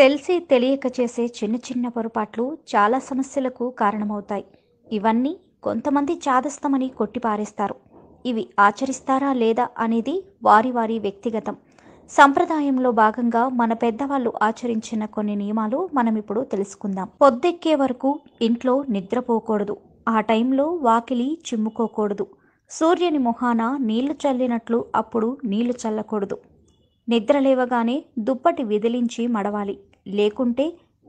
తెలిసి తెలియక చేసే చిన్న చిన్న పొరపాట్లు చాలా సమస్యలకు కారణమవుతాయి ఇవన్నీ కొంతమంది చాదస్తమని కొట్టిపారేస్తారు ఇవి ఆచరిస్తారా లేదా అనేది వారి వారి వ్యక్తిగతం సంప్రదాయంలో భాగంగా మన పెద్దవాళ్ళు ఆచరించిన కొన్ని నియమాలు మనం ఇప్పుడు తెలుసుకుందాం పొద్దెక్కే వరకు ఇంట్లో నిద్రపోకూడదు ఆ టైంలో వాకిలి చిమ్ముకోకూడదు సూర్యుని మొహాన నీళ్లు చల్లినట్లు అప్పుడు నీళ్లు చల్లకూడదు నిద్రలేవగానే దుప్పటి విదిలించి మడవాలి లేకుంటే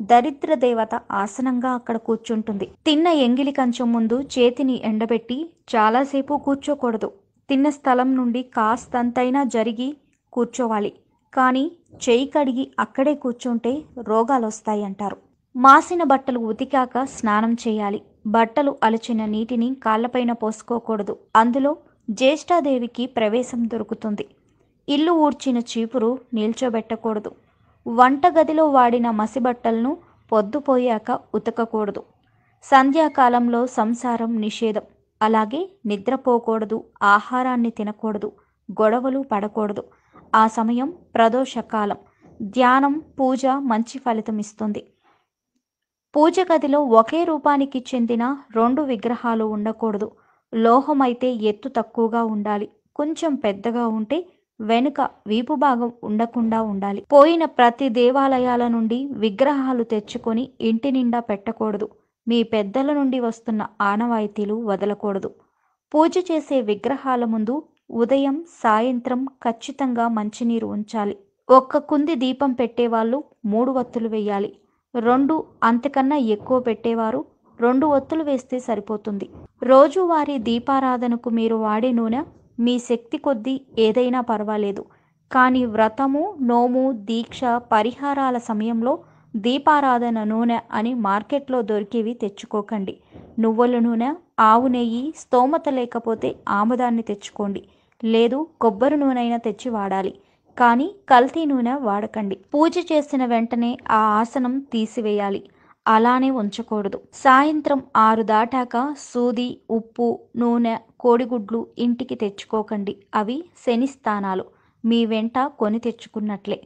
దరిద్ర దేవత ఆసనంగా అక్కడ కూర్చుంటుంది తిన్న ఎంగిలి కంచం ముందు చేతిని ఎండబెట్టి చాలాసేపు కూర్చోకూడదు తిన్న స్థలం నుండి కాస్తంతైనా జరిగి కూర్చోవాలి కానీ చేయి కడిగి అక్కడే కూర్చుంటే రోగాలొస్తాయంటారు అంటారు మాసిన బట్టలు ఉతికాక స్నానం చేయాలి బట్టలు అలచిన నీటిని కాళ్లపైన పోసుకోకూడదు అందులో జ్యేష్ఠాదేవికి ప్రవేశం దొరుకుతుంది ఇల్లు ఊర్చిన చీపురు నిల్చోబెట్టకూడదు వంటగదిలో వాడిన మసిబట్టలను పొద్దుపోయాక ఉతకకూడదు సంధ్యాకాలంలో సంసారం నిషేధం అలాగే నిద్రపోకూడదు ఆహారాన్ని తినకూడదు గొడవలు పడకూడదు ఆ సమయం ప్రదోషకాలం ధ్యానం పూజ మంచి ఫలితం ఇస్తుంది పూజ గదిలో ఒకే రూపానికి చెందిన రెండు విగ్రహాలు ఉండకూడదు లోహమైతే ఎత్తు తక్కువగా ఉండాలి కొంచెం పెద్దగా ఉంటే వెనుక వీపు భాగం ఉండకుండా ఉండాలి పోయిన ప్రతి దేవాలయాల నుండి విగ్రహాలు తెచ్చుకొని ఇంటి నిండా పెట్టకూడదు మీ పెద్దల నుండి వస్తున్న ఆనవాయితీలు వదలకూడదు పూజ చేసే విగ్రహాల ముందు ఉదయం సాయంత్రం ఖచ్చితంగా మంచినీరు ఉంచాలి ఒక్క కుంది దీపం పెట్టేవాళ్ళు మూడు వత్తులు వేయాలి రెండు అంతకన్నా ఎక్కువ పెట్టేవారు రెండు ఒత్తులు వేస్తే సరిపోతుంది రోజువారీ దీపారాధనకు మీరు వాడే నూనె మీ శక్తి కొద్దీ ఏదైనా పర్వాలేదు కానీ వ్రతము నోము దీక్ష పరిహారాల సమయంలో దీపారాధన నూనె అని మార్కెట్లో దొరికేవి తెచ్చుకోకండి నువ్వుల నూనె ఆవు నెయ్యి స్తోమత లేకపోతే ఆముదాన్ని తెచ్చుకోండి లేదు కొబ్బరి నూనె అయినా తెచ్చి వాడాలి కానీ కల్తీ నూనె వాడకండి పూజ చేసిన వెంటనే ఆ ఆసనం తీసివేయాలి అలానే ఉంచకూడదు సాయంత్రం ఆరు దాటాక సూది ఉప్పు నూనె కోడిగుడ్లు ఇంటికి తెచ్చుకోకండి అవి శని స్థానాలు మీ వెంట కొని తెచ్చుకున్నట్లే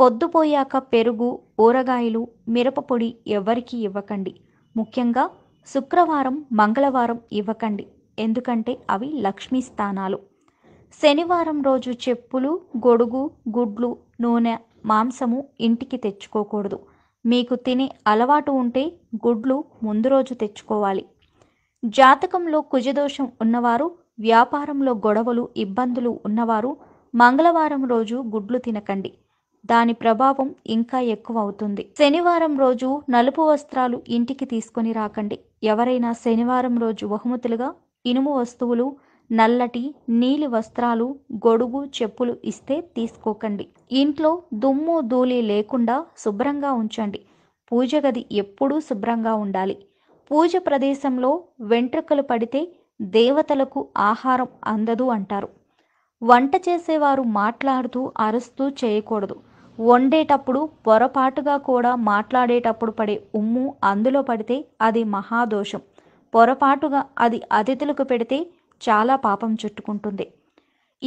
పొద్దుపోయాక పెరుగు ఊరగాయలు మిరపపొడి ఎవ్వరికీ ఇవ్వకండి ముఖ్యంగా శుక్రవారం మంగళవారం ఇవ్వకండి ఎందుకంటే అవి లక్ష్మీ స్థానాలు శనివారం రోజు చెప్పులు గొడుగు గుడ్లు నూనె మాంసము ఇంటికి తెచ్చుకోకూడదు మీకు తినే అలవాటు ఉంటే గుడ్లు ముందు రోజు తెచ్చుకోవాలి జాతకంలో కుజదోషం ఉన్నవారు వ్యాపారంలో గొడవలు ఇబ్బందులు ఉన్నవారు మంగళవారం రోజు గుడ్లు తినకండి దాని ప్రభావం ఇంకా ఎక్కువ అవుతుంది శనివారం రోజు నలుపు వస్త్రాలు ఇంటికి తీసుకొని రాకండి ఎవరైనా శనివారం రోజు బహుమతులుగా ఇనుము వస్తువులు నల్లటి నీలి వస్త్రాలు గొడుగు చెప్పులు ఇస్తే తీసుకోకండి ఇంట్లో దుమ్ము ధూళి లేకుండా శుభ్రంగా ఉంచండి పూజ గది ఎప్పుడూ శుభ్రంగా ఉండాలి పూజ ప్రదేశంలో వెంట్రుకలు పడితే దేవతలకు ఆహారం అందదు అంటారు వంట చేసేవారు మాట్లాడుతూ అరుస్తూ చేయకూడదు వండేటప్పుడు పొరపాటుగా కూడా మాట్లాడేటప్పుడు పడే ఉమ్ము అందులో పడితే అది మహాదోషం పొరపాటుగా అది అతిథులకు పెడితే చాలా పాపం చుట్టుకుంటుంది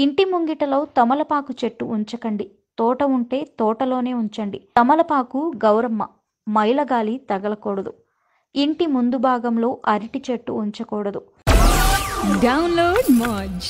ఇంటి ముంగిటలో తమలపాకు చెట్టు ఉంచకండి తోట ఉంటే తోటలోనే ఉంచండి తమలపాకు గౌరమ్మ మైలగాలి తగలకూడదు ఇంటి ముందు భాగంలో అరటి చెట్టు ఉంచకూడదు డౌన్లోడ్ మోజ్